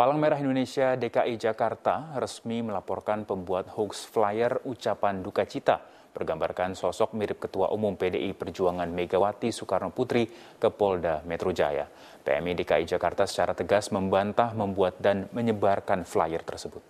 Palang Merah Indonesia DKI Jakarta resmi melaporkan pembuat hoax flyer ucapan duka cita bergambarkan sosok mirip Ketua Umum PDI Perjuangan Megawati Soekarno Putri ke Polda Metro Jaya. PMI DKI Jakarta secara tegas membantah membuat dan menyebarkan flyer tersebut.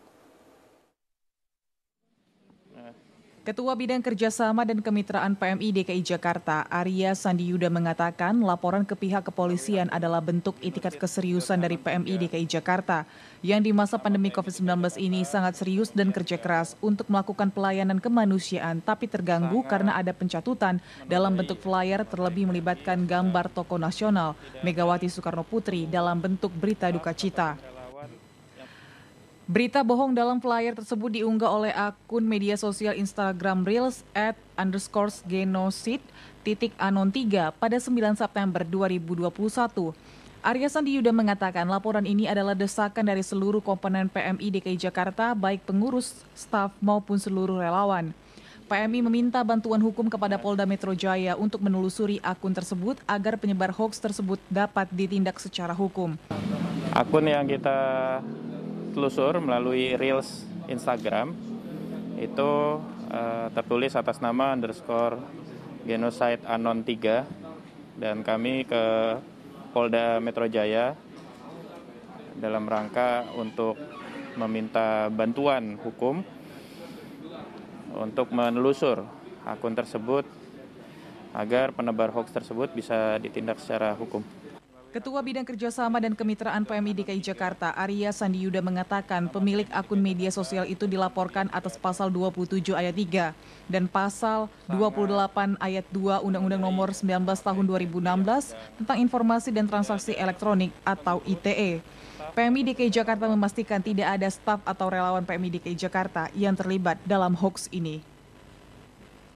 Ketua Bidang Kerjasama dan Kemitraan PMI DKI Jakarta, Arya Sandiuda mengatakan laporan ke pihak kepolisian adalah bentuk itikat keseriusan dari PMI DKI Jakarta yang di masa pandemi COVID-19 ini sangat serius dan kerja keras untuk melakukan pelayanan kemanusiaan tapi terganggu karena ada pencatutan dalam bentuk flyer terlebih melibatkan gambar tokoh nasional Megawati Soekarno Putri dalam bentuk berita duka cita. Berita bohong dalam flyer tersebut diunggah oleh akun media sosial Instagram Reels at underscore genosid titik anon 3 pada 9 September 2021. Arya Sandi Yuda mengatakan laporan ini adalah desakan dari seluruh komponen PMI DKI Jakarta, baik pengurus, staf maupun seluruh relawan. PMI meminta bantuan hukum kepada Polda Metro Jaya untuk menelusuri akun tersebut agar penyebar hoax tersebut dapat ditindak secara hukum. Akun yang kita telusur melalui reels Instagram itu uh, tertulis atas nama underscore genocide anon 3 dan kami ke Polda Metro Jaya dalam rangka untuk meminta bantuan hukum untuk menelusur akun tersebut agar penebar hoax tersebut bisa ditindak secara hukum. Ketua Bidang Kerjasama dan Kemitraan PMI DKI Jakarta, Arya Sandi Yuda mengatakan pemilik akun media sosial itu dilaporkan atas pasal 27 ayat 3 dan pasal 28 ayat 2 Undang-Undang Nomor 19 Tahun 2016 tentang Informasi dan Transaksi Elektronik atau ITE. PMI DKI Jakarta memastikan tidak ada staf atau relawan PMI DKI Jakarta yang terlibat dalam hoax ini.